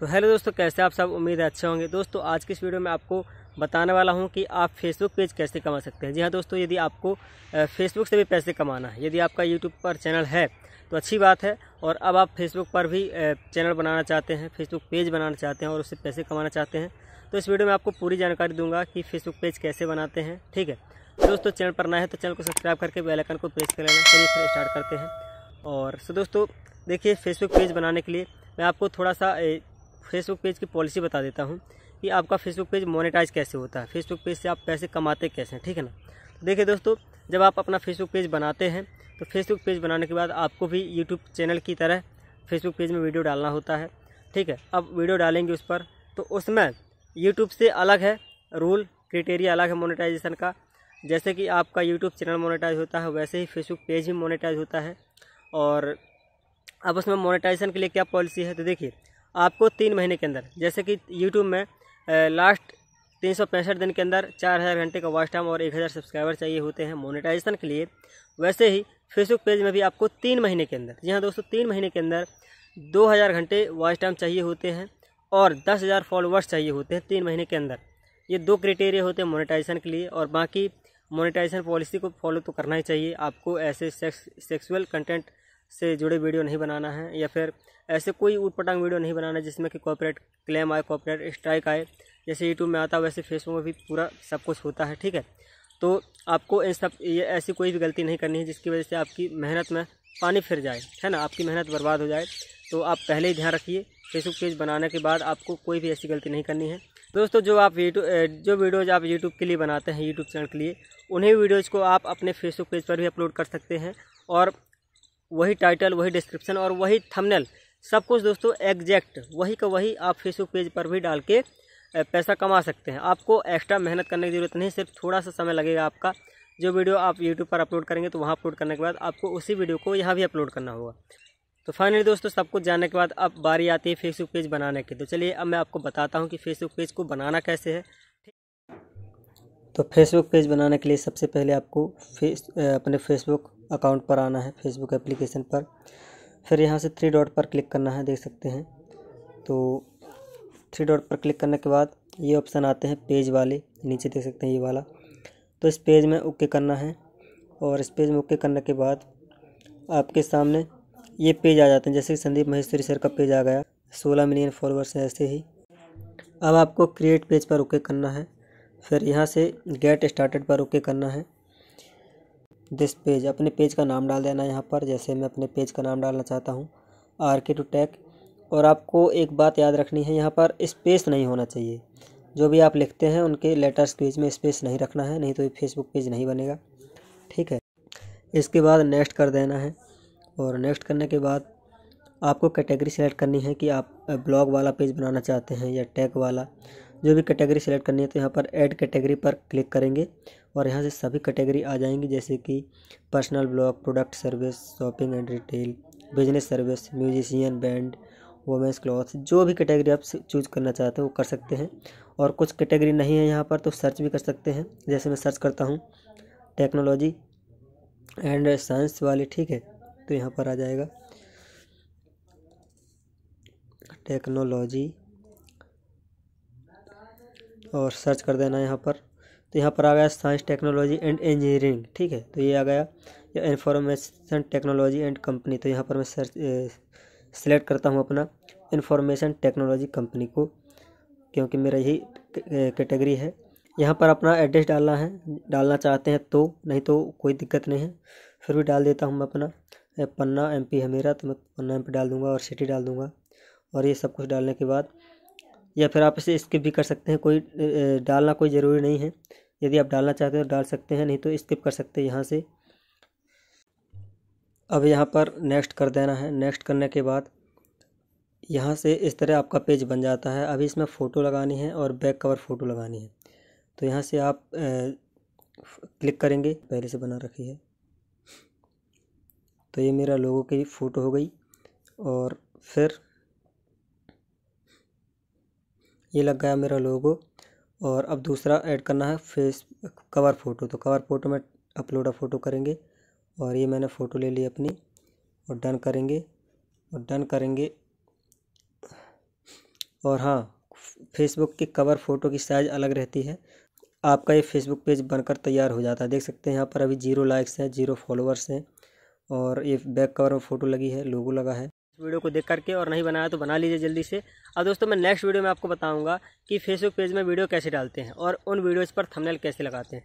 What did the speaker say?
तो हेलो दोस्तों कैसे आप सब उम्मीद है अच्छे होंगे दोस्तों आज की इस वीडियो में आपको बताने वाला हूं कि आप फेसबुक पेज कैसे कमा सकते हैं जी हाँ दोस्तों यदि आपको फेसबुक से भी पैसे कमाना है यदि आपका यूट्यूब पर चैनल है तो अच्छी बात है और अब आप फेसबुक पर भी चैनल बनाना चाहते हैं फेसबुक पेज बनाना चाहते हैं और उससे पैसे कमाना चाहते हैं तो इस वीडियो में आपको पूरी जानकारी दूंगा कि फेसबुक पेज कैसे बनाते हैं ठीक है दोस्तों चैनल पर ना है तो चैनल को सब्सक्राइब करके बेलाइकन को प्रेस कर लेना चलिए फिर स्टार्ट करते हैं और सो दोस्तों देखिए फेसबुक पेज बनाने के लिए मैं आपको थोड़ा सा फेसबुक पेज की पॉलिसी बता देता हूँ कि आपका फेसबुक पेज मोनेटाइज कैसे होता है फेसबुक पेज से आप पैसे कमाते कैसे हैं ठीक है ना तो देखिए दोस्तों जब आप अपना फेसबुक पेज बनाते हैं तो फेसबुक पेज बनाने के बाद आपको भी यूट्यूब चैनल की तरह फेसबुक पेज में वीडियो डालना होता है ठीक है अब वीडियो डालेंगे उस पर तो उसमें यूट्यूब से अलग है रूल क्रिटेरिया अलग है मोनेटाइजेशन का जैसे कि आपका यूट्यूब चैनल मोनेटाइज होता है वैसे ही फेसबुक पेज भी मोनेटाइज होता है और अब उसमें मोनेटाइजेशन के लिए क्या पॉलिसी है तो देखिए आपको तीन महीने के अंदर जैसे कि यूट्यूब में लास्ट तीन सौ पैंसठ दिन के अंदर चार हज़ार घंटे का वॉच टाइम और एक हज़ार सब्सक्राइबर चाहिए होते हैं मोनेटाइजेशन के लिए वैसे ही फेसबुक पेज में भी आपको तीन महीने के अंदर जी हाँ दोस्तों तीन महीने के अंदर दो हज़ार घंटे वॉच टाइम चाहिए होते हैं और दस हज़ार फॉलोअर्स चाहिए होते हैं तीन महीने के अंदर ये दो क्राइटेरिया होते हैं मोनेटाइजेशन के लिए और बाकी मोनेटाइजेशन पॉलिसी को फॉलो तो करना ही चाहिए आपको ऐसे सेक्स सेक्सुअल कंटेंट से जुड़े वीडियो नहीं बनाना है या फिर ऐसे कोई ऊट वीडियो नहीं बनाना जिसमें कि कॉपरेट क्लेम आए कॉपरेट स्ट्राइक आए जैसे यूट्यूब में आता है वैसे फेसबुक में भी पूरा सब कुछ होता है ठीक है तो आपको इन सब ये ऐसी कोई भी गलती नहीं करनी है जिसकी वजह से आपकी मेहनत में पानी फिर जाए है ना आपकी मेहनत बर्बाद हो जाए तो आप पहले ही ध्यान रखिए फेसबुक पेज बनाने के बाद आपको कोई भी ऐसी गलती नहीं करनी है दोस्तों जो आप यूट्यूब जो वीडियोज़ आप यूट्यूब के लिए बनाते हैं यूट्यूब चैनल के लिए उन्हीं वीडियोज़ को आप अपने फेसबुक पेज पर भी अपलोड कर सकते हैं और वही टाइटल वही डिस्क्रिप्शन और वही थंबनेल सब कुछ दोस्तों एग्जैक्ट वही का वही आप फेसबुक पेज पर भी डाल के पैसा कमा सकते हैं आपको एक्स्ट्रा मेहनत करने की ज़रूरत नहीं सिर्फ थोड़ा सा समय लगेगा आपका जो वीडियो आप यूट्यूब पर अपलोड करेंगे तो वहाँ अपलोड करने के बाद आपको उसी वीडियो को यहाँ भी अपलोड करना होगा तो फाइनली दोस्तों सब कुछ जानने के बाद अब बारी आती है फेसबुक पेज बनाने की तो चलिए अब मैं आपको बताता हूँ कि फेसबुक पेज को बनाना कैसे है तो फेसबुक पेज बनाने के लिए सबसे पहले आपको फेस अपने फेसबुक अकाउंट पर आना है फेसबुक एप्लीकेशन पर फिर यहाँ से थ्री डॉट पर क्लिक करना है देख सकते हैं तो थ्री डॉट पर क्लिक करने के बाद ये ऑप्शन आते हैं पेज वाले नीचे देख सकते हैं ये वाला तो इस पेज में ओके करना है और इस पेज में ओके करने के बाद आपके सामने ये पेज आ जाते हैं जैसे कि संदीप महेश्वरी सर का पेज आ गया सोलह मिलियन फॉलोअर्स हैं ऐसे ही अब आपको क्रिएट पेज पर ओके करना है फिर यहाँ से गेट स्टार्टेड पर ओके करना है दिस पेज अपने पेज का नाम डाल देना यहाँ पर जैसे मैं अपने पेज का नाम डालना चाहता हूँ आर के टू टैक और आपको एक बात याद रखनी है यहाँ पर स्पेस नहीं होना चाहिए जो भी आप लिखते हैं उनके लेटर्स पेज में स्पेस नहीं रखना है नहीं तो फेसबुक पेज नहीं बनेगा ठीक है इसके बाद नेक्स्ट कर देना है और नेक्स्ट करने के बाद आपको कैटेगरी सेलेक्ट करनी है कि आप ब्लॉग वाला पेज बनाना चाहते हैं या टैग वाला जो भी कैटेगरी सेलेक्ट करनी है तो यहाँ पर ऐड कैटेगरी पर क्लिक करेंगे और यहाँ से सभी कैटेगरी आ जाएंगी जैसे कि personal blog product service shopping and retail business service musician band women's cloth जो भी कैटेगरी आप चूज करना चाहते हैं वो कर सकते हैं और कुछ कैटेगरी नहीं है यहाँ पर तो सर्च भी कर सकते हैं जैसे मैं सर्च करता हूँ टेक्नोलॉजी एंड साइंस वाली ठीक है तो यहाँ पर आ जाएगा टेक्नोलॉजी और सर्च कर देना यहाँ पर तो यहाँ पर आ गया साइंस टेक्नोलॉजी एंड इंजीनियरिंग ठीक है तो ये आ गया या इन्फॉर्मेशन टेक्नोलॉजी एंड कंपनी तो यहाँ पर मैं सर्च सेलेक्ट करता हूँ अपना इन्फॉर्मेशन टेक्नोलॉजी कंपनी को क्योंकि मेरा यही कैटेगरी है यहाँ पर अपना एड्रेस डालना है डालना चाहते हैं तो नहीं तो कोई दिक्कत नहीं है फिर भी डाल देता हूँ मैं अपना पन्ना एमपी है मेरा तो मैं पन्ना एमपी डाल दूँगा और सिटी डाल दूँगा और ये सब कुछ डालने के बाद या फिर आप इसे स्किप भी कर सकते हैं कोई डालना कोई ज़रूरी नहीं है यदि आप डालना चाहते हैं तो डाल सकते हैं नहीं तो स्किप कर सकते हैं यहाँ से अब यहाँ पर नेक्स्ट कर देना है नेक्स्ट करने के बाद यहाँ से इस तरह आपका पेज बन जाता है अभी इसमें फ़ोटो लगानी है और बैक कवर फ़ोटो लगानी है तो यहाँ से आप ए, क्लिक करेंगे पहले से बना रखी है तो ये मेरा लोगों की फ़ोटो हो गई और फिर ये लग गया मेरा लोगो और अब दूसरा ऐड करना है फेस कवर फ़ोटो तो कवर फ़ोटो में अपलोड फ़ोटो करेंगे और ये मैंने फ़ोटो ले ली अपनी और डन करेंगे और डन करेंगे और हाँ फेसबुक की कवर फ़ोटो की साइज़ अलग रहती है आपका ये फेसबुक पेज बनकर तैयार हो जाता है देख सकते हैं यहाँ पर अभी जीरो लाइक्स हैं जीरो फॉलोअर्स हैं और ये बैक कवर में फ़ोटो लगी है लोगो लगा है वीडियो को देख करके और नहीं बनाया तो बना लीजिए जल्दी से अब दोस्तों मैं नेक्स्ट वीडियो में आपको बताऊंगा कि फेसबुक पेज में वीडियो कैसे डालते हैं और उन वीडियोज़ पर थंबनेल कैसे लगाते हैं ठीक